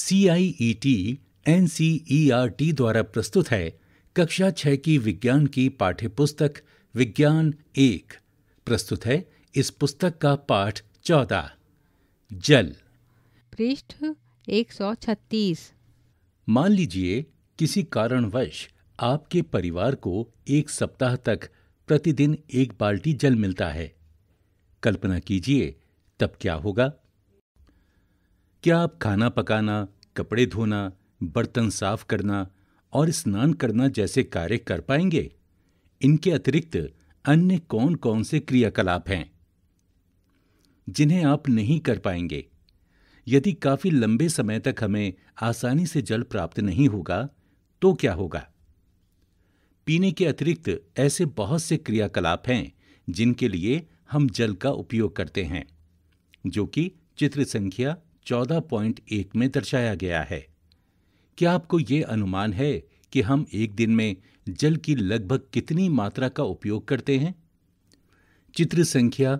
C I E T N C E R T द्वारा प्रस्तुत है कक्षा छह की विज्ञान की पाठ्य पुस्तक विज्ञान एक प्रस्तुत है इस पुस्तक का पाठ चौदह जल पृष्ठ एक सौ छत्तीस मान लीजिए किसी कारणवश आपके परिवार को एक सप्ताह तक प्रतिदिन एक बाल्टी जल मिलता है कल्पना कीजिए तब क्या होगा क्या आप खाना पकाना कपड़े धोना बर्तन साफ करना और स्नान करना जैसे कार्य कर पाएंगे इनके अतिरिक्त अन्य कौन कौन से क्रियाकलाप हैं जिन्हें आप नहीं कर पाएंगे यदि काफी लंबे समय तक हमें आसानी से जल प्राप्त नहीं होगा तो क्या होगा पीने के अतिरिक्त ऐसे बहुत से क्रियाकलाप हैं जिनके लिए हम जल का उपयोग करते हैं जो कि चित्र संख्या चौदह पॉइंट एक में दर्शाया गया है क्या आपको ये अनुमान है कि हम एक दिन में जल की लगभग कितनी मात्रा का उपयोग करते हैं चित्र संख्या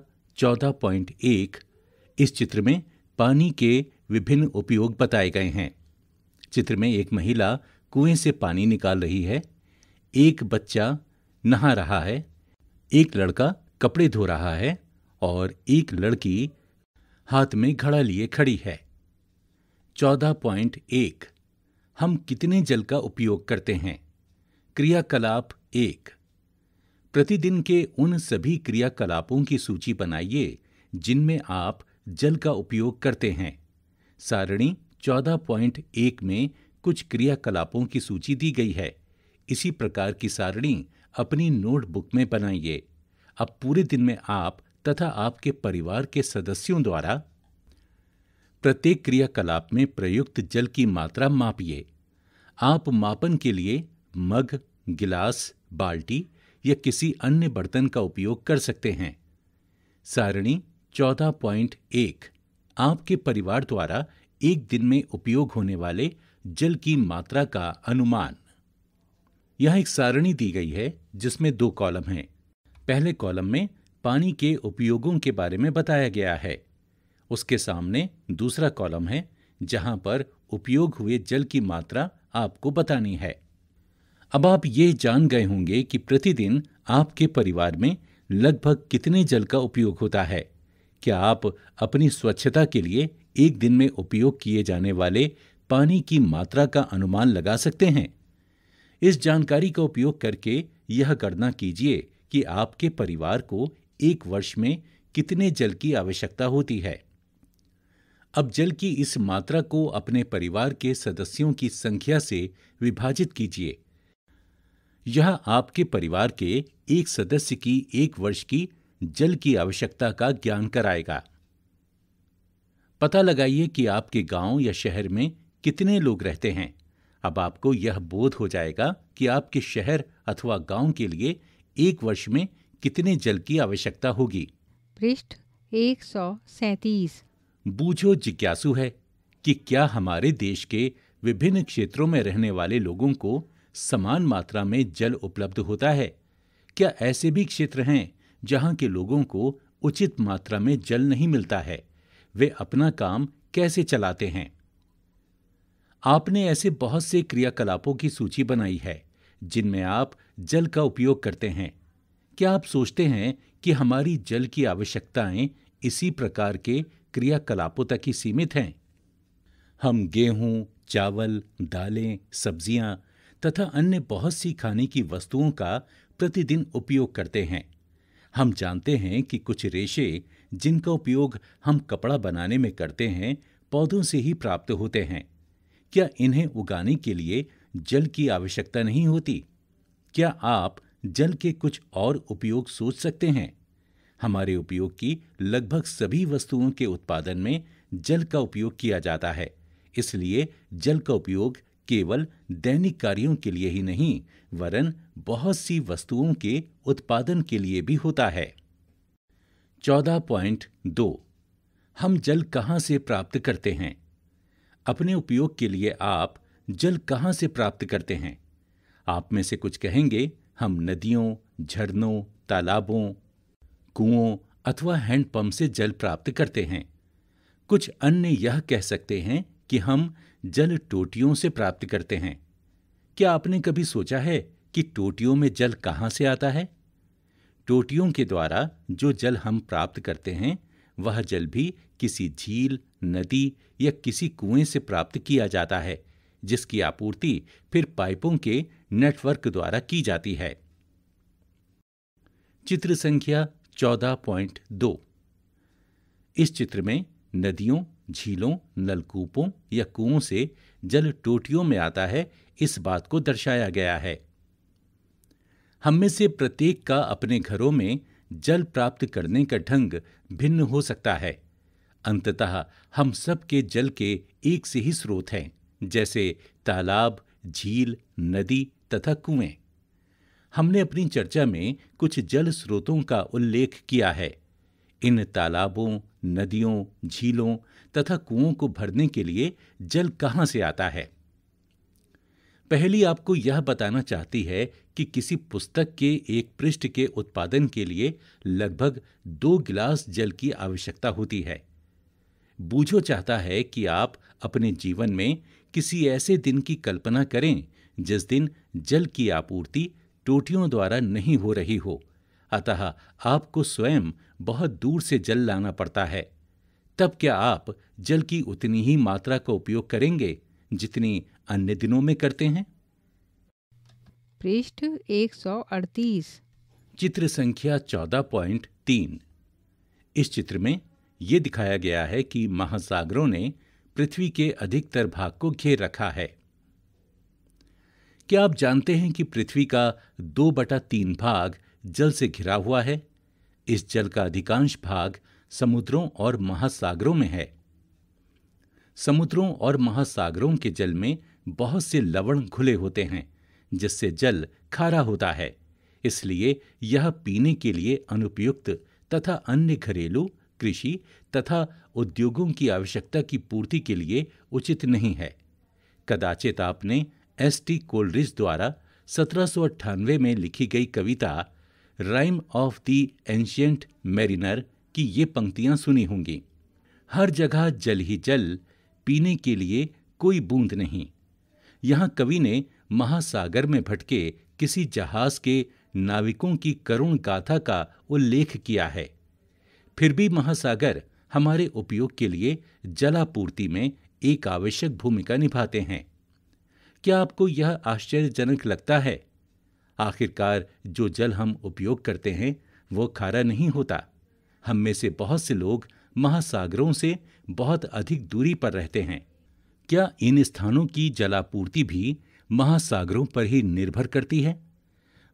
एक इस चित्र में पानी के विभिन्न उपयोग बताए गए हैं चित्र में एक महिला कुएं से पानी निकाल रही है एक बच्चा नहा रहा है एक लड़का कपड़े धो रहा है और एक लड़की हाथ में घड़ा लिए खड़ी है चौदह पॉइंट एक हम कितने जल का उपयोग करते हैं क्रियाकलाप एक प्रतिदिन के उन सभी क्रियाकलापों की सूची बनाइए जिनमें आप जल का उपयोग करते हैं सारणी चौदह पॉइंट एक में कुछ क्रियाकलापों की सूची दी गई है इसी प्रकार की सारणी अपनी नोटबुक में बनाइए अब पूरे दिन में आप तथा आपके परिवार के सदस्यों द्वारा प्रत्येक क्रियाकलाप में प्रयुक्त जल की मात्रा मापिए आप मापन के लिए मग गिलास बाल्टी या किसी अन्य बर्तन का उपयोग कर सकते हैं सारणी चौदह पॉइंट एक आपके परिवार द्वारा एक दिन में उपयोग होने वाले जल की मात्रा का अनुमान यह एक सारणी दी गई है जिसमें दो कॉलम हैं पहले कॉलम में पानी के उपयोगों के बारे में बताया गया है उसके सामने दूसरा कॉलम है जहां पर उपयोग हुए जल की मात्रा आपको बतानी है अब आप ये जान गए होंगे कि प्रतिदिन आपके परिवार में लगभग कितने जल का उपयोग होता है क्या आप अपनी स्वच्छता के लिए एक दिन में उपयोग किए जाने वाले पानी की मात्रा का अनुमान लगा सकते हैं इस जानकारी का उपयोग करके यह गणना कीजिए कि आपके परिवार को एक वर्ष में कितने जल की आवश्यकता होती है अब जल की इस मात्रा को अपने परिवार के सदस्यों की संख्या से विभाजित कीजिए यह आपके परिवार के एक सदस्य की एक वर्ष की जल की आवश्यकता का ज्ञान कराएगा पता लगाइए कि आपके गांव या शहर में कितने लोग रहते हैं अब आपको यह बोध हो जाएगा कि आपके शहर अथवा गांव के लिए एक वर्ष में कितने जल की आवश्यकता होगी पृष्ठ एक सौ सैतीस बूझो जिज्ञासु है कि क्या हमारे देश के विभिन्न क्षेत्रों में रहने वाले लोगों को समान मात्रा में जल उपलब्ध होता है क्या ऐसे भी क्षेत्र हैं जहां के लोगों को उचित मात्रा में जल नहीं मिलता है वे अपना काम कैसे चलाते हैं आपने ऐसे बहुत से क्रियाकलापों की सूची बनाई है जिनमें आप जल का उपयोग करते हैं क्या आप सोचते हैं कि हमारी जल की आवश्यकताएं इसी प्रकार के क्रियाकलापों तक ही सीमित हैं हम गेहूं, चावल दालें सब्जियां तथा अन्य बहुत सी खाने की वस्तुओं का प्रतिदिन उपयोग करते हैं हम जानते हैं कि कुछ रेशे जिनका उपयोग हम कपड़ा बनाने में करते हैं पौधों से ही प्राप्त होते हैं क्या इन्हें उगाने के लिए जल की आवश्यकता नहीं होती क्या आप जल के कुछ और उपयोग सोच सकते हैं हमारे उपयोग की लगभग सभी वस्तुओं के उत्पादन में जल का उपयोग किया जाता है इसलिए जल का उपयोग केवल दैनिक कार्यों के लिए ही नहीं वरन बहुत सी वस्तुओं के उत्पादन के लिए भी होता है चौदह पॉइंट दो हम जल कहां से प्राप्त करते हैं अपने उपयोग के लिए आप जल कहां से प्राप्त करते हैं आप में से कुछ कहेंगे हम नदियों झरनों तालाबों कुओं अथवा हैंडपंप से जल प्राप्त करते हैं कुछ अन्य यह कह सकते हैं कि हम जल टोटियों से प्राप्त करते हैं क्या आपने कभी सोचा है कि टोटियों में जल कहाँ से आता है टोटियों के द्वारा जो जल हम प्राप्त करते हैं वह जल भी किसी झील नदी या किसी कुएं से प्राप्त किया जाता है जिसकी आपूर्ति फिर पाइपों के नेटवर्क द्वारा की जाती है चित्र संख्या 14.2 इस चित्र में नदियों झीलों नलकूपों या कुओं से जल टोटियों में आता है इस बात को दर्शाया गया है हम में से प्रत्येक का अपने घरों में जल प्राप्त करने का ढंग भिन्न हो सकता है अंततः हम सबके जल के एक से ही स्रोत हैं जैसे तालाब झील नदी तथा कुएं हमने अपनी चर्चा में कुछ जल स्रोतों का उल्लेख किया है इन तालाबों नदियों झीलों तथा कुओं को भरने के लिए जल कहां से आता है पहली आपको यह बताना चाहती है कि किसी पुस्तक के एक पृष्ठ के उत्पादन के लिए लगभग दो गिलास जल की आवश्यकता होती है बूझो चाहता है कि आप अपने जीवन में किसी ऐसे दिन की कल्पना करें जिस दिन जल की आपूर्ति टोटियों द्वारा नहीं हो रही हो अतः आपको स्वयं बहुत दूर से जल लाना पड़ता है तब क्या आप जल की उतनी ही मात्रा का उपयोग करेंगे जितनी अन्य दिनों में करते हैं पृष्ठ 138 चित्र संख्या 14.3 इस चित्र में ये दिखाया गया है कि महासागरों ने पृथ्वी के अधिकतर भाग को घेर रखा है क्या आप जानते हैं कि पृथ्वी का दो बटा तीन भाग जल से घिरा हुआ है इस जल का अधिकांश भाग समुद्रों और महासागरों में है समुद्रों और महासागरों के जल में बहुत से लवण घुले होते हैं जिससे जल खारा होता है इसलिए यह पीने के लिए अनुपयुक्त तथा अन्य घरेलू कृषि तथा उद्योगों की आवश्यकता की पूर्ति के लिए उचित नहीं है कदाचित आपने एस टी कोलरिज द्वारा सत्रह में लिखी गई कविता rime of the ancient mariner की ये पंक्तियां सुनी होंगी हर जगह जल ही जल पीने के लिए कोई बूंद नहीं यहाँ कवि ने महासागर में भटके किसी जहाज के नाविकों की करुण गाथा का उल्लेख किया है फिर भी महासागर हमारे उपयोग के लिए जलापूर्ति में एक आवश्यक भूमिका निभाते हैं क्या आपको यह आश्चर्यजनक लगता है आखिरकार जो जल हम उपयोग करते हैं वो खारा नहीं होता हम में से बहुत से लोग महासागरों से बहुत अधिक दूरी पर रहते हैं क्या इन स्थानों की जलापूर्ति भी महासागरों पर ही निर्भर करती है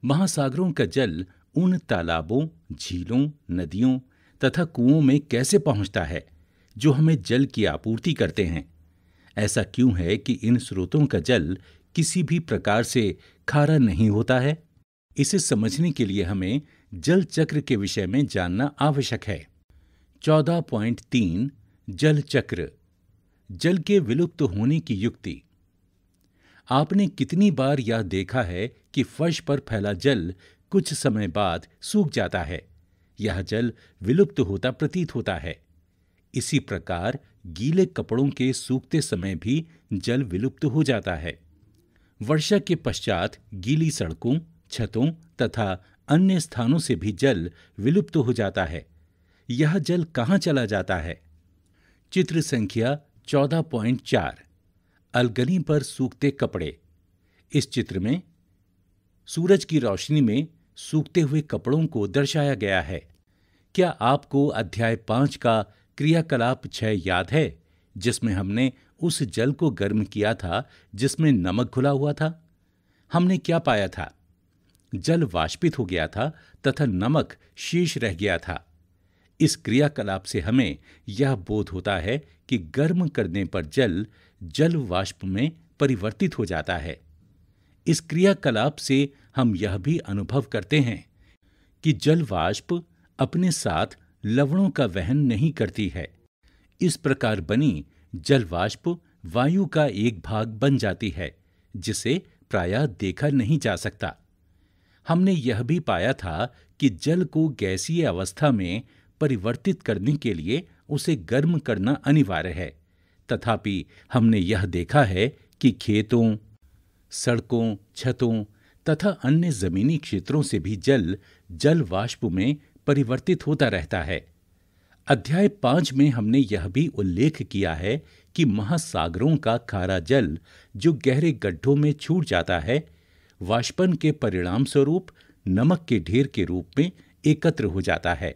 महासागरों का जल उन तालाबों झीलों नदियों तथा कुओं में कैसे पहुंचता है जो हमें जल की आपूर्ति करते हैं ऐसा क्यों है कि इन स्रोतों का जल किसी भी प्रकार से खारा नहीं होता है इसे समझने के लिए हमें जल चक्र के विषय में जानना आवश्यक है चौदह पॉइंट तीन जल चक्र जल के विलुप्त होने की युक्ति आपने कितनी बार यह देखा है कि फर्श पर फैला जल कुछ समय बाद सूख जाता है यह जल विलुप्त होता प्रतीत होता है इसी प्रकार गीले कपड़ों के सूखते समय भी जल विलुप्त हो जाता है वर्षा के पश्चात गीली सड़कों छतों तथा अन्य स्थानों से भी जल विलुप्त हो जाता है यह जल कहाँ चला जाता है चित्र संख्या 14.4 अलगनी पर सूखते कपड़े इस चित्र में सूरज की रोशनी में सूखते हुए कपड़ों को दर्शाया गया है क्या आपको अध्याय पांच का क्रियाकलाप छह याद है जिसमें हमने उस जल को गर्म किया था जिसमें नमक घुला हुआ था हमने क्या पाया था जल वाष्पित हो गया था तथा नमक शेष रह गया था इस क्रियाकलाप से हमें यह बोध होता है कि गर्म करने पर जल जल वाष्प में परिवर्तित हो जाता है इस क्रियाकलाप से हम यह भी अनुभव करते हैं कि जल वाष्प अपने साथ लवणों का वहन नहीं करती है इस प्रकार बनी जलवाष्प वायु का एक भाग बन जाती है जिसे प्रायः देखा नहीं जा सकता हमने यह भी पाया था कि जल को गैसीय अवस्था में परिवर्तित करने के लिए उसे गर्म करना अनिवार्य है तथापि हमने यह देखा है कि खेतों सड़कों छतों तथा अन्य जमीनी क्षेत्रों से भी जल जल वाष्प में परिवर्तित होता रहता है अध्याय पांच में हमने यह भी उल्लेख किया है कि महासागरों का खारा जल जो गहरे गड्ढों में छूट जाता है वाष्पन के परिणाम स्वरूप नमक के ढेर के रूप में एकत्र हो जाता है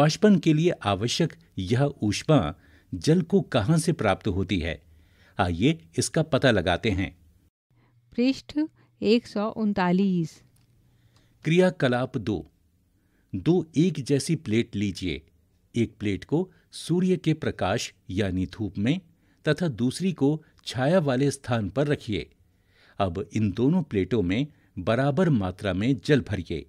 वाष्पन के लिए आवश्यक यह ऊष्मा जल को कहां से प्राप्त होती है आइए इसका पता लगाते हैं पृष्ठ एक क्रियाकलाप दो दो एक जैसी प्लेट लीजिए एक प्लेट को सूर्य के प्रकाश यानी धूप में तथा दूसरी को छाया वाले स्थान पर रखिए अब इन दोनों प्लेटों में बराबर मात्रा में जल भरिए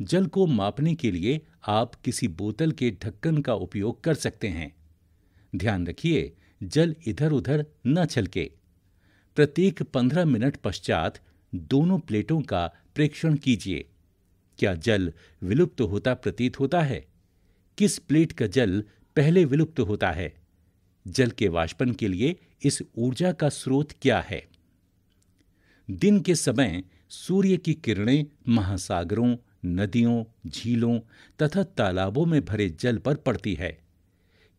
जल को मापने के लिए आप किसी बोतल के ढक्कन का उपयोग कर सकते हैं ध्यान रखिए जल इधर उधर न छलके प्रत्येक पंद्रह मिनट पश्चात दोनों प्लेटों का प्रेक्षण कीजिए क्या जल विलुप्त होता प्रतीत होता है किस प्लेट का जल पहले विलुप्त होता है जल के वाष्पन के लिए इस ऊर्जा का स्रोत क्या है दिन के समय सूर्य की किरणें महासागरों नदियों झीलों तथा तालाबों में भरे जल पर पड़ती है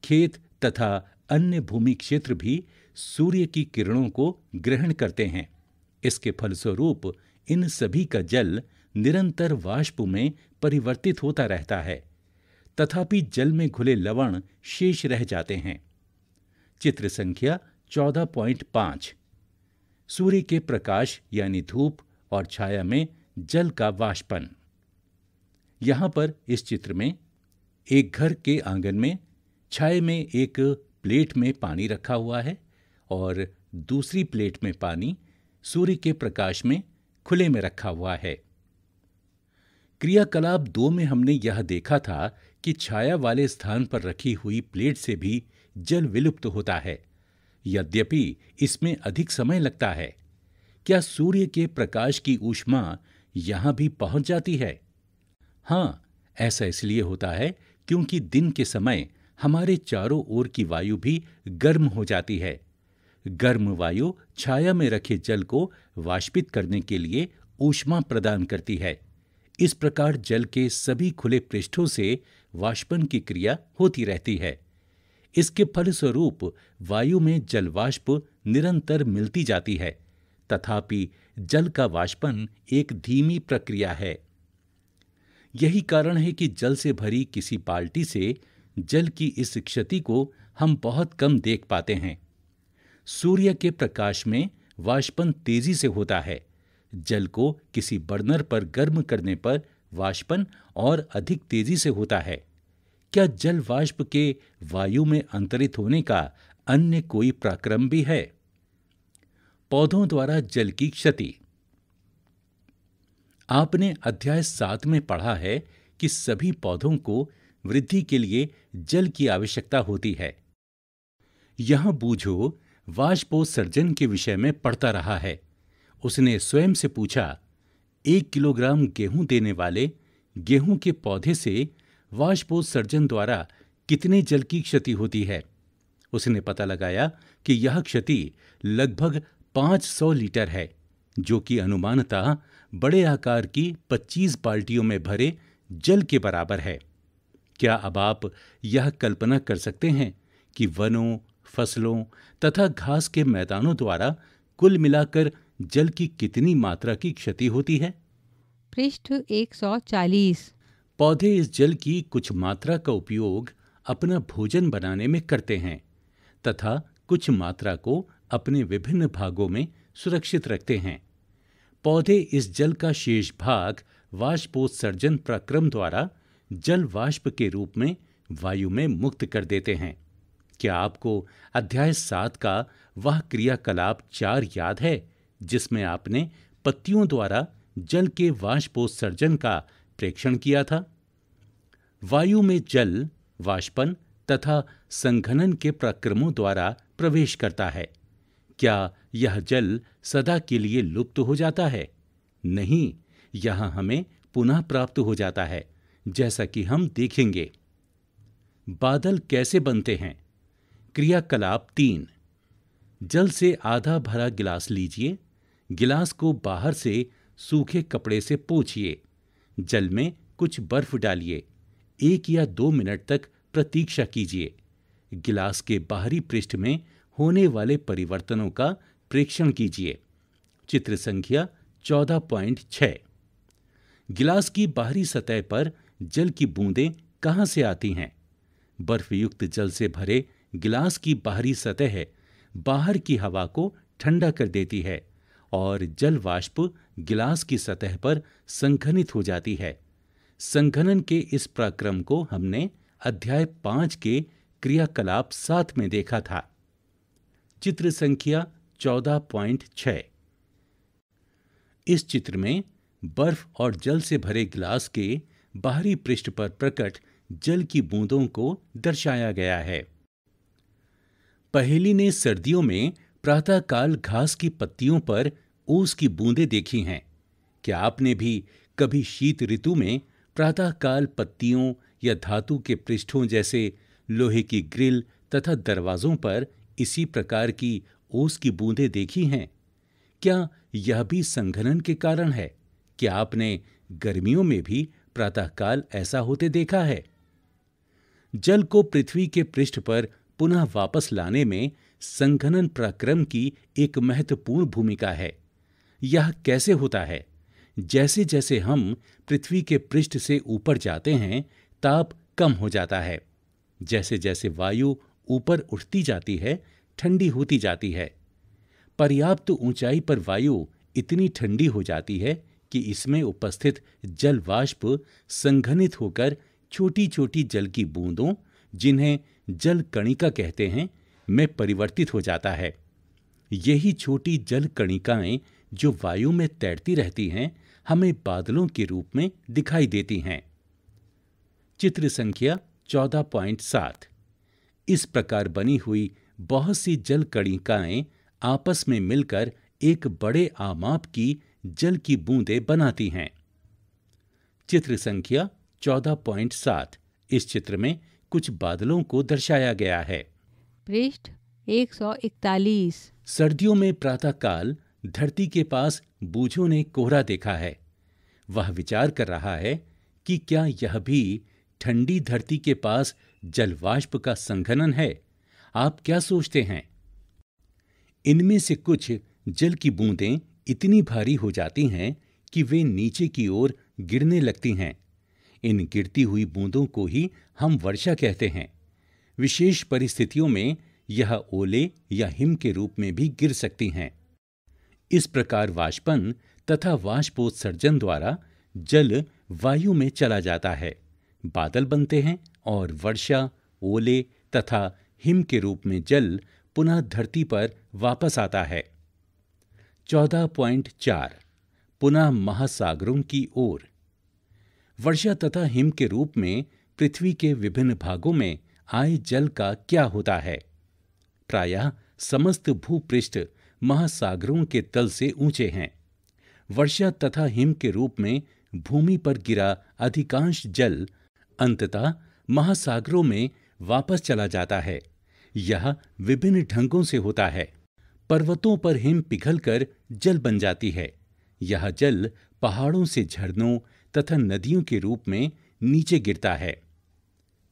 खेत तथा अन्य भूमि क्षेत्र भी सूर्य की किरणों को ग्रहण करते हैं इसके फलस्वरूप इन सभी का जल निरंतर वाष्प में परिवर्तित होता रहता है तथापि जल में घुले लवण शेष रह जाते हैं चित्र संख्या चौदह पॉइंट पांच सूर्य के प्रकाश यानी धूप और छाया में जल का वाष्पन यहां पर इस चित्र में एक घर के आंगन में छाये में एक प्लेट में पानी रखा हुआ है और दूसरी प्लेट में पानी सूर्य के प्रकाश में खुले में रखा हुआ है क्रियाकलाप दो में हमने यह देखा था कि छाया वाले स्थान पर रखी हुई प्लेट से भी जल विलुप्त होता है यद्यपि इसमें अधिक समय लगता है क्या सूर्य के प्रकाश की ऊष्मा यहां भी पहुंच जाती है हां ऐसा इसलिए होता है क्योंकि दिन के समय हमारे चारों ओर की वायु भी गर्म हो जाती है गर्म वायु छाया में रखे जल को वाष्पित करने के लिए ऊष्मा प्रदान करती है इस प्रकार जल के सभी खुले पृष्ठों से वाष्पन की क्रिया होती रहती है इसके फलस्वरूप वायु में जल वाष्प निरंतर मिलती जाती है तथापि जल का वाष्पन एक धीमी प्रक्रिया है यही कारण है कि जल से भरी किसी बाल्टी से जल की इस क्षति को हम बहुत कम देख पाते हैं सूर्य के प्रकाश में वाष्पन तेजी से होता है जल को किसी बर्नर पर गर्म करने पर वाष्पन और अधिक तेजी से होता है क्या जल वाष्प के वायु में अंतरित होने का अन्य कोई प्राक्रम भी है पौधों द्वारा जल की क्षति आपने अध्याय सात में पढ़ा है कि सभी पौधों को वृद्धि के लिए जल की आवश्यकता होती है यहां बूझो वाष्पोत्सर्जन के विषय में पढ़ता रहा है उसने स्वयं से पूछा एक किलोग्राम गेहूं देने वाले गेहूं के पौधे से वाशपोत सर्जन द्वारा कितने जल की क्षति होती है उसने पता लगाया कि यह क्षति लगभग 500 लीटर है जो कि अनुमानतः बड़े आकार की 25 बाल्टियों में भरे जल के बराबर है क्या अब आप यह कल्पना कर सकते हैं कि वनों फसलों तथा घास के मैदानों द्वारा कुल मिलाकर जल की कितनी मात्रा की क्षति होती है पृष्ठ 140 पौधे इस जल की कुछ मात्रा का उपयोग अपना भोजन बनाने में करते हैं तथा कुछ मात्रा को अपने विभिन्न भागों में सुरक्षित रखते हैं पौधे इस जल का शेष भाग वाष्पोत्सर्जन प्रक्रम द्वारा जल वाष्प के रूप में वायु में मुक्त कर देते हैं क्या आपको अध्याय सात का वह क्रियाकलाप चार याद है जिसमें आपने पत्तियों द्वारा जल के वाष्पोत्सर्जन का प्रेक्षण किया था वायु में जल वाष्पन तथा संघनन के प्रक्रमों द्वारा प्रवेश करता है क्या यह जल सदा के लिए लुप्त हो जाता है नहीं यह हमें पुनः प्राप्त हो जाता है जैसा कि हम देखेंगे बादल कैसे बनते हैं क्रियाकलाप तीन जल से आधा भरा गिलास लीजिए गिलास को बाहर से सूखे कपड़े से पोछिए जल में कुछ बर्फ डालिए एक या दो मिनट तक प्रतीक्षा कीजिए गिलास के बाहरी पृष्ठ में होने वाले परिवर्तनों का प्रेक्षण कीजिए चित्र संख्या चौदह पॉइंट छः गिलास की बाहरी सतह पर जल की बूंदें कहाँ से आती हैं बर्फयुक्त जल से भरे गिलास की बाहरी सतह बाहर की हवा को ठंडा कर देती है और जल वाष्प गिलास की सतह पर संघनित हो जाती है संघनन के इस प्रक्रम को हमने अध्याय पांच के क्रियाकलाप सात में देखा था चित्र संख्या चौदह पॉइंट छ इस चित्र में बर्फ और जल से भरे गिलास के बाहरी पृष्ठ पर प्रकट जल की बूंदों को दर्शाया गया है पहेली ने सर्दियों में प्रातःकाल घास की पत्तियों पर ओस की बूंदें देखी हैं क्या आपने भी कभी शीत ऋतु में प्रातःकाल पत्तियों या धातु के पृष्ठों जैसे लोहे की ग्रिल तथा दरवाजों पर इसी प्रकार की ओस की बूंदें देखी हैं क्या यह भी संघनन के कारण है क्या आपने गर्मियों में भी प्रातःकाल ऐसा होते देखा है जल को पृथ्वी के पृष्ठ पर पुनः वापस लाने में संघनन प्रक्रम की एक महत्वपूर्ण भूमिका है यह कैसे होता है जैसे जैसे हम पृथ्वी के पृष्ठ से ऊपर जाते हैं ताप कम हो जाता है जैसे जैसे वायु ऊपर उठती जाती है ठंडी होती जाती है पर्याप्त तो ऊंचाई पर वायु इतनी ठंडी हो जाती है कि इसमें उपस्थित जल वाष्प संघनित होकर छोटी छोटी जल की बूंदों जिन्हें जल कणिका कहते हैं में परिवर्तित हो जाता है यही छोटी जल कणिकाएं जो वायु में तैरती रहती हैं हमें बादलों के रूप में दिखाई देती हैं चित्र संख्या चौदह पॉइंट सात इस प्रकार बनी हुई बहुत सी जल कणिकाएं आपस में मिलकर एक बड़े आमाप की जल की बूंदें बनाती हैं चित्र संख्या चौदह पॉइंट सात इस चित्र में कुछ बादलों को दर्शाया गया है पृष्ठ एक सौ इकतालीस सर्दियों में प्रातःकाल धरती के पास बूझों ने कोहरा देखा है वह विचार कर रहा है कि क्या यह भी ठंडी धरती के पास जलवाष्प का संघनन है आप क्या सोचते हैं इनमें से कुछ जल की बूंदें इतनी भारी हो जाती हैं कि वे नीचे की ओर गिरने लगती हैं इन गिरती हुई बूंदों को ही हम वर्षा कहते हैं विशेष परिस्थितियों में यह ओले या हिम के रूप में भी गिर सकती हैं इस प्रकार वाष्पन तथा वाष्पोत्सर्जन द्वारा जल वायु में चला जाता है बादल बनते हैं और वर्षा ओले तथा हिम के रूप में जल पुनः धरती पर वापस आता है चौदह पॉइंट चार पुनः महासागरों की ओर वर्षा तथा हिम के रूप में पृथ्वी के विभिन्न भागों में आए जल का क्या होता है प्रायः समस्त भूपृष्ठ महासागरों के तल से ऊंचे हैं वर्षा तथा हिम के रूप में भूमि पर गिरा अधिकांश जल अंततः महासागरों में वापस चला जाता है यह विभिन्न ढंगों से होता है पर्वतों पर हिम पिघलकर जल बन जाती है यह जल पहाड़ों से झरनों तथा नदियों के रूप में नीचे गिरता है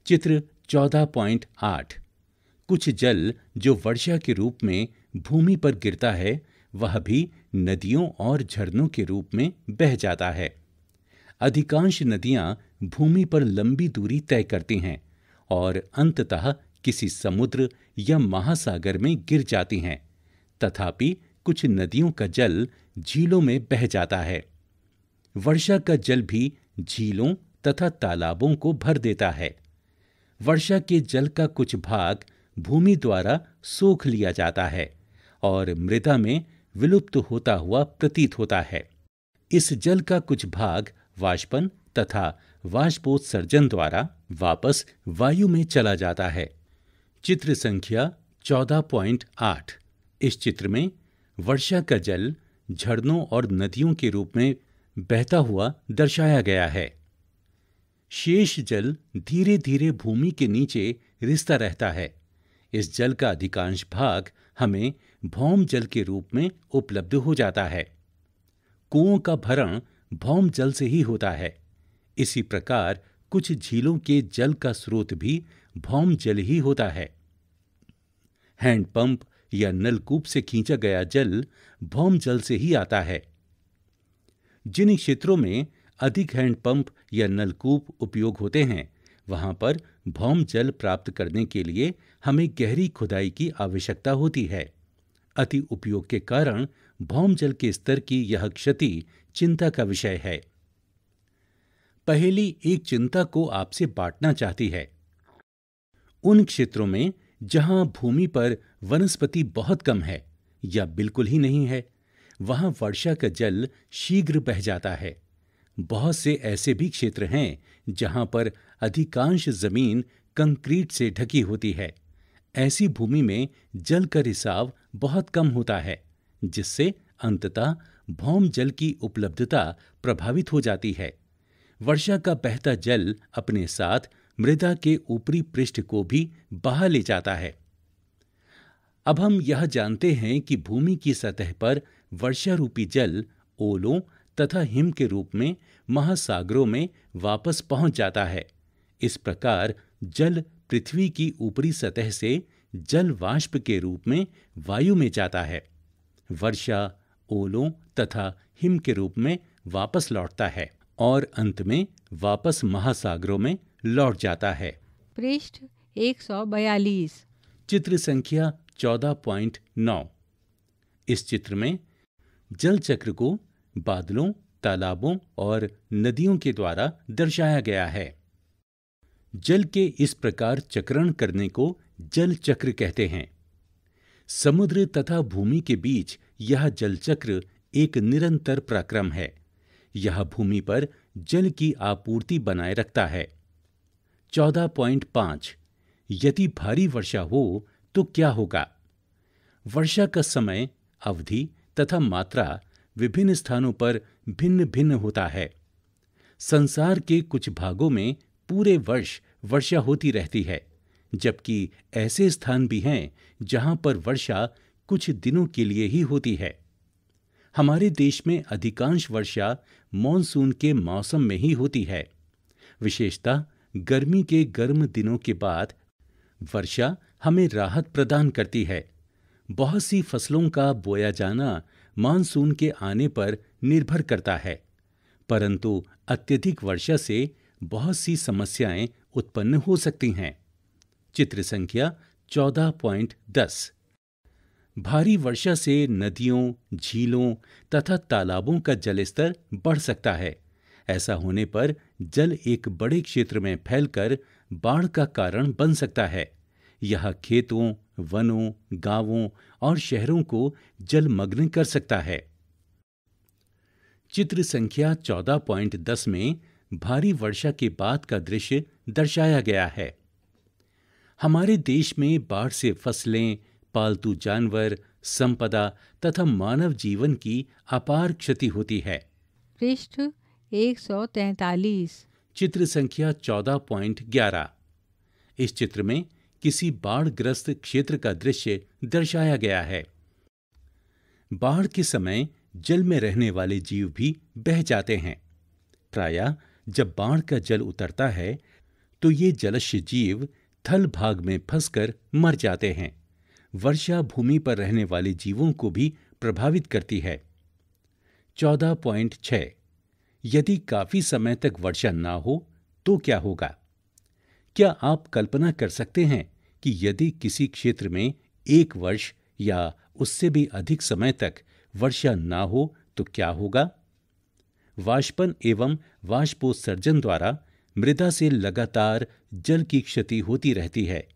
चित्र 14.8 कुछ जल जो वर्षा के रूप में भूमि पर गिरता है वह भी नदियों और झरनों के रूप में बह जाता है अधिकांश नदियां भूमि पर लंबी दूरी तय करती हैं और अंततः किसी समुद्र या महासागर में गिर जाती हैं तथापि कुछ नदियों का जल झीलों में बह जाता है वर्षा का जल भी झीलों तथा तालाबों को भर देता है वर्षा के जल का कुछ भाग भूमि द्वारा सोख लिया जाता है और मृदा में विलुप्त होता हुआ प्रतीत होता है इस जल का कुछ भाग वाष्पन तथा वाष्पोत्सर्जन द्वारा वापस वायु में चला जाता है चित्र संख्या चौदह पॉइंट आठ इस चित्र में वर्षा का जल झरनों और नदियों के रूप में बहता हुआ दर्शाया गया है शेष जल धीरे धीरे भूमि के नीचे रिश्ता रहता है इस जल का अधिकांश भाग हमें भौम जल के रूप में उपलब्ध हो जाता है कुओं का भरण भौम जल से ही होता है इसी प्रकार कुछ झीलों के जल का स्रोत भी भौम जल ही होता है हैंडपंप या नलकूप से खींचा गया जल भौम जल से ही आता है जिन क्षेत्रों में अधिक हैंडपंप या नलकूप उपयोग होते हैं वहाँ पर भौम जल प्राप्त करने के लिए हमें गहरी खुदाई की आवश्यकता होती है अति उपयोग के कारण भौम जल के स्तर की यह क्षति चिंता का विषय है पहली एक चिंता को आपसे बांटना चाहती है उन क्षेत्रों में जहां भूमि पर वनस्पति बहुत कम है या बिल्कुल ही नहीं है वहां वर्षा का जल शीघ्र बह जाता है बहुत से ऐसे भी क्षेत्र हैं जहां पर अधिकांश जमीन कंक्रीट से ढकी होती है ऐसी भूमि में जल का रिसाव बहुत कम होता है जिससे अंततः भौम जल की उपलब्धता प्रभावित हो जाती है वर्षा का बहता जल अपने साथ मृदा के ऊपरी पृष्ठ को भी बहा ले जाता है अब हम यह जानते हैं कि भूमि की सतह पर वर्षा रूपी जल ओलों तथा हिम के रूप में महासागरों में वापस पहुंच जाता है इस प्रकार जल पृथ्वी की ऊपरी सतह से जल वाष्प के रूप में वायु में जाता है वर्षा ओलों तथा हिम के रूप में वापस लौटता है और अंत में वापस महासागरों में लौट जाता है पृष्ठ 142 चित्र संख्या 14.9 इस चित्र में जल चक्र को बादलों तालाबों और नदियों के द्वारा दर्शाया गया है जल के इस प्रकार चक्रण करने को जल चक्र कहते हैं समुद्र तथा भूमि के बीच यह जल चक्र एक निरंतर प्रक्रम है यह भूमि पर जल की आपूर्ति बनाए रखता है चौदह पॉइंट पांच यदि भारी वर्षा हो तो क्या होगा वर्षा का समय अवधि तथा मात्रा विभिन्न स्थानों पर भिन्न भिन्न होता है संसार के कुछ भागों में पूरे वर्ष वर्षा होती रहती है जबकि ऐसे स्थान भी हैं जहां पर वर्षा कुछ दिनों के लिए ही होती है हमारे देश में अधिकांश वर्षा मॉनसून के मौसम में ही होती है विशेषतः गर्मी के गर्म दिनों के बाद वर्षा हमें राहत प्रदान करती है बहुत सी फसलों का बोया जाना मानसून के आने पर निर्भर करता है परंतु अत्यधिक वर्षा से बहुत सी समस्याएं उत्पन्न हो सकती हैं चित्र संख्या चौदह पॉइंट दस भारी वर्षा से नदियों झीलों तथा तालाबों का जलस्तर बढ़ सकता है ऐसा होने पर जल एक बड़े क्षेत्र में फैलकर बाढ़ का कारण बन सकता है यह खेतों वनों गांवों और शहरों को जलमग्न कर सकता है चित्र संख्या चौदह दस में भारी वर्षा के बाद का दृश्य दर्शाया गया है हमारे देश में बाढ़ से फसलें पालतू जानवर संपदा तथा मानव जीवन की अपार क्षति होती है पृष्ठ 143 चित्र संख्या ग्यारह इस चित्र में किसी बाढ़ग्रस्त क्षेत्र का दृश्य दर्शाया गया है बाढ़ के समय जल में रहने वाले जीव भी बह जाते हैं प्रायः जब बाढ़ का जल उतरता है तो ये जलस्य जीव थल भाग में फंसकर मर जाते हैं वर्षा भूमि पर रहने वाले जीवों को भी प्रभावित करती है चौदह पॉइंट छ यदि काफी समय तक वर्षा ना हो तो क्या होगा क्या आप कल्पना कर सकते हैं कि यदि किसी क्षेत्र में एक वर्ष या उससे भी अधिक समय तक वर्षा ना हो तो क्या होगा वाष्पन एवं वाष्पोत्सर्जन द्वारा मृदा से लगातार जल की क्षति होती रहती है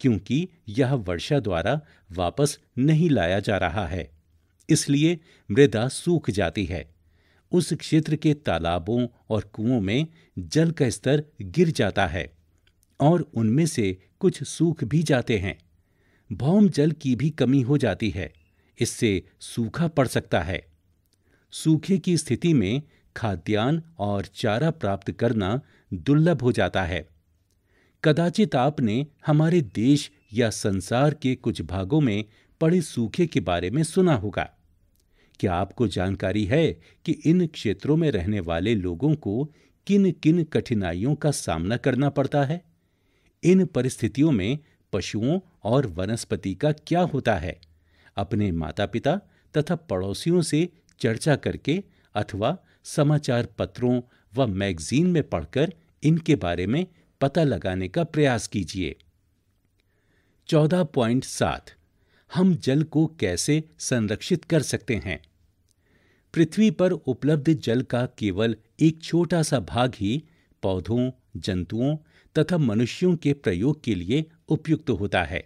क्योंकि यह वर्षा द्वारा वापस नहीं लाया जा रहा है इसलिए मृदा सूख जाती है उस क्षेत्र के तालाबों और कुओं में जल का स्तर गिर जाता है और उनमें से कुछ सूख भी जाते हैं भौम जल की भी कमी हो जाती है इससे सूखा पड़ सकता है सूखे की स्थिति में खाद्यान्न और चारा प्राप्त करना दुर्लभ हो जाता है कदाचित आपने हमारे देश या संसार के कुछ भागों में पड़े सूखे के बारे में सुना होगा क्या आपको जानकारी है कि इन क्षेत्रों में रहने वाले लोगों को किन किन कठिनाइयों का सामना करना पड़ता है इन परिस्थितियों में पशुओं और वनस्पति का क्या होता है अपने माता पिता तथा पड़ोसियों से चर्चा करके अथवा समाचार पत्रों व मैगजीन में पढ़कर इनके बारे में पता लगाने का प्रयास कीजिए चौदह पॉइंट सात हम जल को कैसे संरक्षित कर सकते हैं पृथ्वी पर उपलब्ध जल का केवल एक छोटा सा भाग ही पौधों जंतुओं तथा मनुष्यों के प्रयोग के लिए उपयुक्त होता है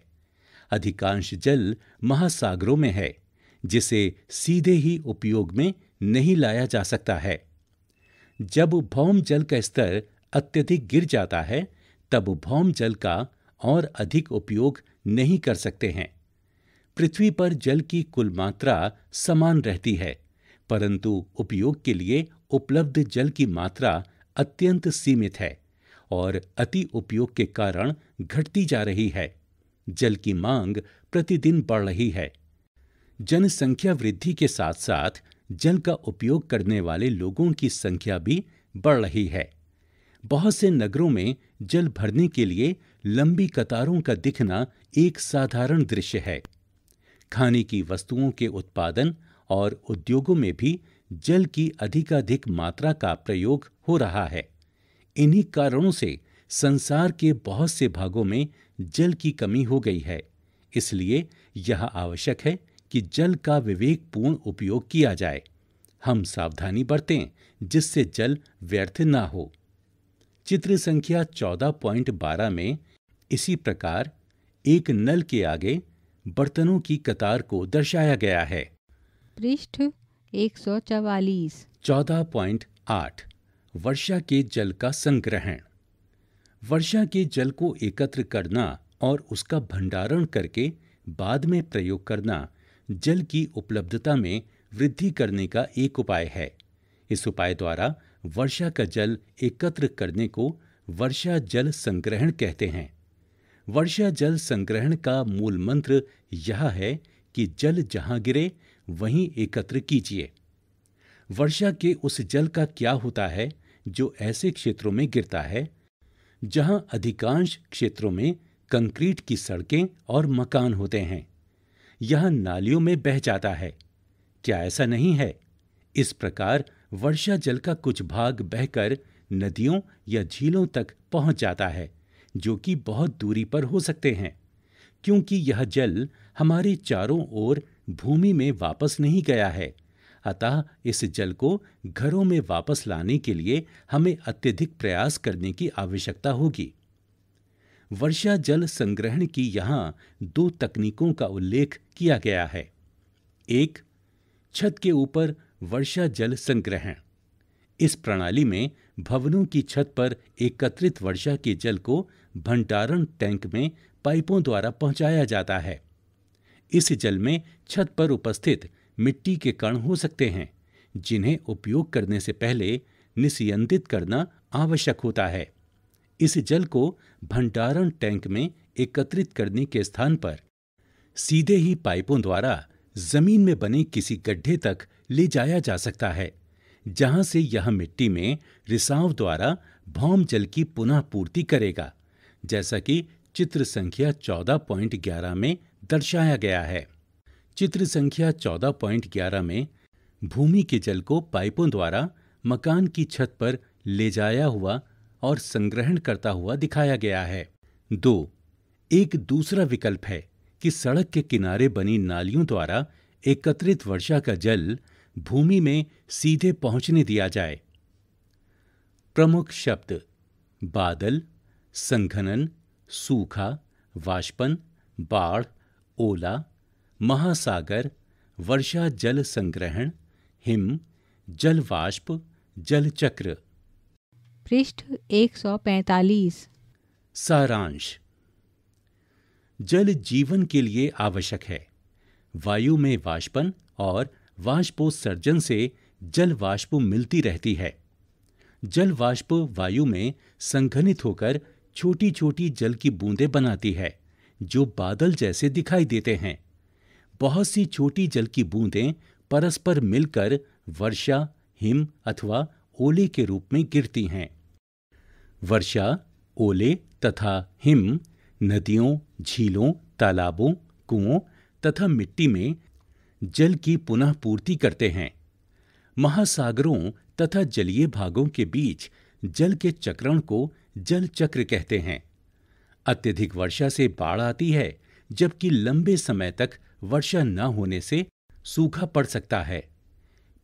अधिकांश जल महासागरों में है जिसे सीधे ही उपयोग में नहीं लाया जा सकता है जब भौम जल का स्तर अत्यधिक गिर जाता है तब भौम जल का और अधिक उपयोग नहीं कर सकते हैं पृथ्वी पर जल की कुल मात्रा समान रहती है परंतु उपयोग के लिए उपलब्ध जल की मात्रा अत्यंत सीमित है और अति उपयोग के कारण घटती जा रही है जल की मांग प्रतिदिन बढ़ रही है जनसंख्या वृद्धि के साथ साथ जल का उपयोग करने वाले लोगों की संख्या भी बढ़ रही है बहुत से नगरों में जल भरने के लिए लंबी कतारों का दिखना एक साधारण दृश्य है खाने की वस्तुओं के उत्पादन और उद्योगों में भी जल की अधिकाधिक मात्रा का प्रयोग हो रहा है इन्हीं कारणों से संसार के बहुत से भागों में जल की कमी हो गई है इसलिए यह आवश्यक है कि जल का विवेकपूर्ण उपयोग किया जाए हम सावधानी बरतें जिससे जल व्यर्थ ना हो चित्र संख्या चौदह पॉइंट बारह में इसी प्रकार एक नल के आगे बर्तनों की कतार को दर्शाया गया है पृष्ठ एक सौ चवालीस चौदह पॉइंट आठ वर्षा के जल का संग्रहण वर्षा के जल को एकत्र करना और उसका भंडारण करके बाद में प्रयोग करना जल की उपलब्धता में वृद्धि करने का एक उपाय है इस उपाय द्वारा वर्षा का जल एकत्र करने को वर्षा जल संग्रहण कहते हैं वर्षा जल संग्रहण का मूल मंत्र यह है कि जल जहां गिरे वहीं एकत्र कीजिए वर्षा के उस जल का क्या होता है जो ऐसे क्षेत्रों में गिरता है जहां अधिकांश क्षेत्रों में कंक्रीट की सड़कें और मकान होते हैं यह नालियों में बह जाता है क्या ऐसा नहीं है इस प्रकार वर्षा जल का कुछ भाग बहकर नदियों या झीलों तक पहुंच जाता है जो कि बहुत दूरी पर हो सकते हैं क्योंकि यह जल हमारे चारों ओर भूमि में वापस नहीं गया है अतः इस जल को घरों में वापस लाने के लिए हमें अत्यधिक प्रयास करने की आवश्यकता होगी वर्षा जल संग्रहण की यहाँ दो तकनीकों का उल्लेख किया गया है एक छत के ऊपर वर्षा जल संग्रहण इस प्रणाली में भवनों की छत पर एकत्रित वर्षा के जल को भंडारण टैंक में पाइपों द्वारा पहुंचाया जाता है इस जल में छत पर उपस्थित मिट्टी के कण हो सकते हैं जिन्हें उपयोग करने से पहले निसियंत्रित करना आवश्यक होता है इस जल को भंडारण टैंक में एकत्रित करने के स्थान पर सीधे ही पाइपों द्वारा जमीन में बने किसी गड्ढे तक ले जाया जा सकता है जहां से यह मिट्टी में रिसाव द्वारा भौम जल की पुनः पूर्ति करेगा जैसा कि चित्र संख्या चौदह ग्यारह में दर्शाया गया है चित्र संख्या ग्यारह में भूमि के जल को पाइपों द्वारा मकान की छत पर ले जाया हुआ और संग्रहण करता हुआ दिखाया गया है दो एक दूसरा विकल्प है कि सड़क के किनारे बनी नालियों द्वारा एकत्रित वर्षा का जल भूमि में सीधे पहुंचने दिया जाए प्रमुख शब्द बादल संघनन सूखा वाष्पन बाढ़ ओला महासागर वर्षा जल संग्रहण हिम जल वाष्प जल चक्र पृष्ठ 145 सारांश जल जीवन के लिए आवश्यक है वायु में वाष्पन और वाष्पोत्सर्जन से जल वाष्प मिलती रहती है जल वाष्प वायु में संघनित होकर छोटी छोटी जल की बूंदें बनाती है जो बादल जैसे दिखाई देते हैं बहुत सी छोटी जल की बूंदें परस्पर मिलकर वर्षा हिम अथवा ओले के रूप में गिरती हैं वर्षा ओले तथा हिम नदियों झीलों तालाबों कुओं तथा मिट्टी में जल की पुनः पूर्ति करते हैं महासागरों तथा जलीय भागों के बीच जल के चक्रण को जल चक्र कहते हैं अत्यधिक वर्षा से बाढ़ आती है जबकि लंबे समय तक वर्षा न होने से सूखा पड़ सकता है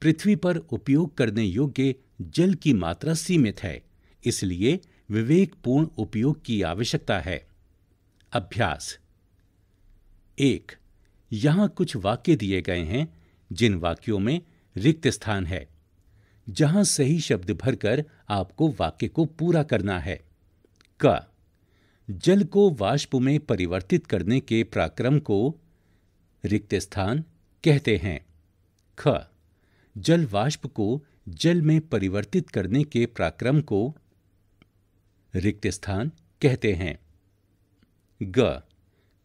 पृथ्वी पर उपयोग करने योग्य जल की मात्रा सीमित है इसलिए विवेकपूर्ण उपयोग की आवश्यकता है अभ्यास एक यहां कुछ वाक्य दिए गए हैं जिन वाक्यों में रिक्त स्थान है जहां सही शब्द भरकर आपको वाक्य को पूरा करना है क जल को वाष्प में परिवर्तित करने के प्राक्रम को रिक्त स्थान कहते हैं ख जल वाष्प को जल में परिवर्तित करने के प्राक्रम को रिक्त स्थान कहते हैं ग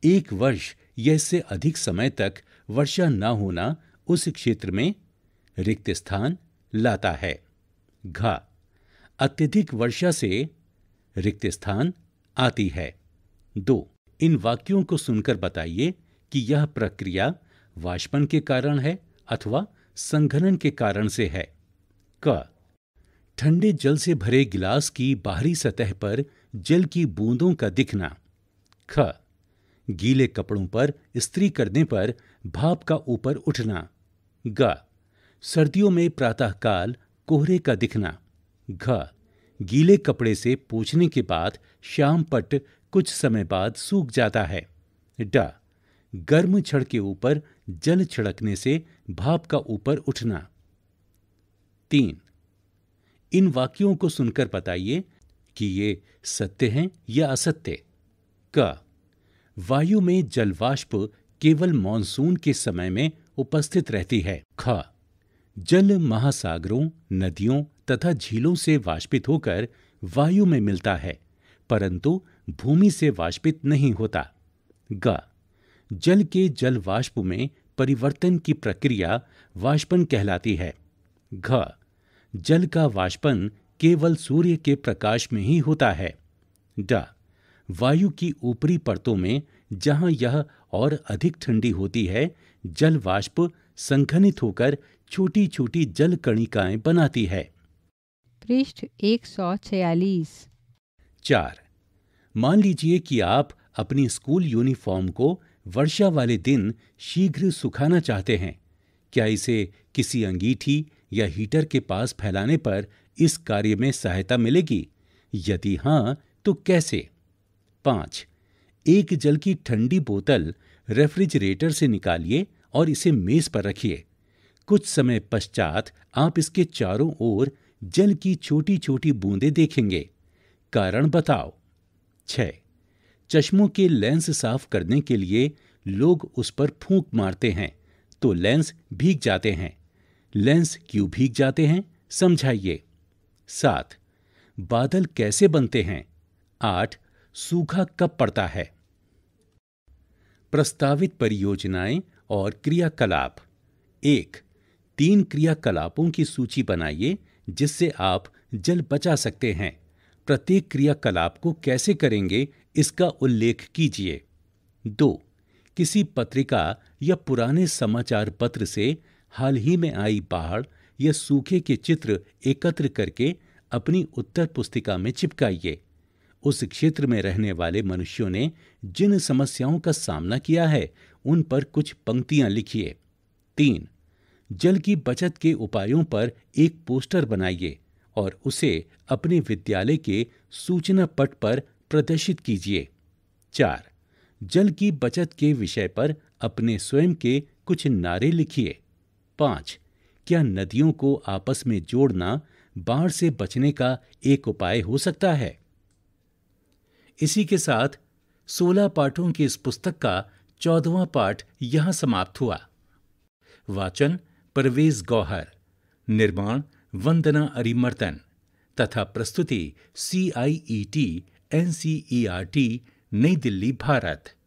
एक वर्ष या इससे अधिक समय तक वर्षा न होना उस क्षेत्र में रिक्त स्थान लाता है घ अत्यधिक वर्षा से रिक्त स्थान आती है दो इन वाक्यों को सुनकर बताइए कि यह प्रक्रिया वाष्पन के कारण है अथवा संघनन के कारण से है क ठंडे जल से भरे गिलास की बाहरी सतह पर जल की बूंदों का दिखना ख गीले कपड़ों पर स्त्री करने पर भाप का ऊपर उठना ग सर्दियों में प्रातःकाल कोहरे का दिखना घ गीले कपड़े से पूछने के बाद शाम पट कुछ समय बाद सूख जाता है ड गर्म छड़ के ऊपर जल छिड़कने से भाप का ऊपर उठना तीन इन वाक्यों को सुनकर बताइए कि ये सत्य हैं या असत्य क वायु में जलवाष्प केवल मानसून के समय में उपस्थित रहती है ख जल महासागरों नदियों तथा झीलों से वाष्पित होकर वायु में मिलता है परंतु भूमि से वाष्पित नहीं होता ग जल के जलवाष्प में परिवर्तन की प्रक्रिया वाष्पन कहलाती है घ जल का वाष्पन केवल सूर्य के प्रकाश में ही होता है ड वायु की ऊपरी परतों में जहाँ यह और अधिक ठंडी होती है जल वाष्प संघनित होकर छोटी छोटी जल कणिकाएं बनाती है पृष्ठ एक सौ छियालीस चार मान लीजिए कि आप अपनी स्कूल यूनिफॉर्म को वर्षा वाले दिन शीघ्र सुखाना चाहते हैं क्या इसे किसी अंगीठी या हीटर के पास फैलाने पर इस कार्य में सहायता मिलेगी यदि हाँ तो कैसे पांच एक जल की ठंडी बोतल रेफ्रिजरेटर से निकालिए और इसे मेज पर रखिए कुछ समय पश्चात आप इसके चारों ओर जल की छोटी छोटी बूंदें देखेंगे कारण बताओ छ चश्मों के लेंस साफ करने के लिए लोग उस पर फूंक मारते हैं तो लेंस भीग जाते हैं लेंस क्यों भीग जाते हैं समझाइए सात बादल कैसे बनते हैं आठ सूखा कब पड़ता है प्रस्तावित परियोजनाएं और क्रियाकलाप एक तीन क्रियाकलापों की सूची बनाइए जिससे आप जल बचा सकते हैं प्रत्येक क्रियाकलाप को कैसे करेंगे इसका उल्लेख कीजिए दो किसी पत्रिका या पुराने समाचार पत्र से हाल ही में आई बाढ़ या सूखे के चित्र एकत्र करके अपनी उत्तर पुस्तिका में चिपकाइए उस क्षेत्र में रहने वाले मनुष्यों ने जिन समस्याओं का सामना किया है उन पर कुछ पंक्तियां लिखिए तीन जल की बचत के उपायों पर एक पोस्टर बनाइए और उसे अपने विद्यालय के सूचना पट पर प्रदर्शित कीजिए चार जल की बचत के विषय पर अपने स्वयं के कुछ नारे लिखिए पांच क्या नदियों को आपस में जोड़ना बाढ़ से बचने का एक उपाय हो सकता है इसी के साथ सोलह पाठों की इस पुस्तक का चौदवा पाठ यहां समाप्त हुआ वाचन परवेज गौहर निर्माण वंदना अरिमर्दन तथा प्रस्तुति C I E T N C E R T Nai Delhi Bharat